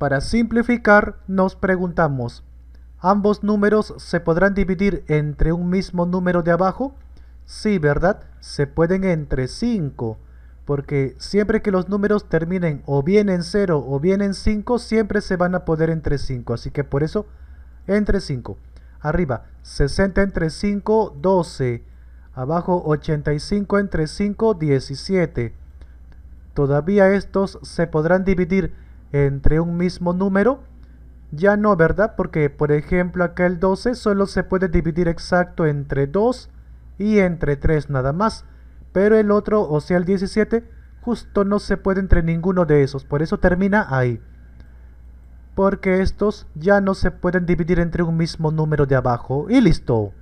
Para simplificar, nos preguntamos, ¿ambos números se podrán dividir entre un mismo número de abajo? Sí, ¿verdad? Se pueden entre 5, porque siempre que los números terminen o bien en 0 o bien en 5, siempre se van a poder entre 5, así que por eso entre 5. Arriba, 60 entre 5, 12. Abajo, 85 entre 5, 17. Todavía estos se podrán dividir entre un mismo número? Ya no, ¿verdad? Porque, por ejemplo, acá el 12 solo se puede dividir exacto entre 2 y entre 3 nada más. Pero el otro, o sea el 17, justo no se puede entre ninguno de esos. Por eso termina ahí. Porque estos ya no se pueden dividir entre un mismo número de abajo. Y listo.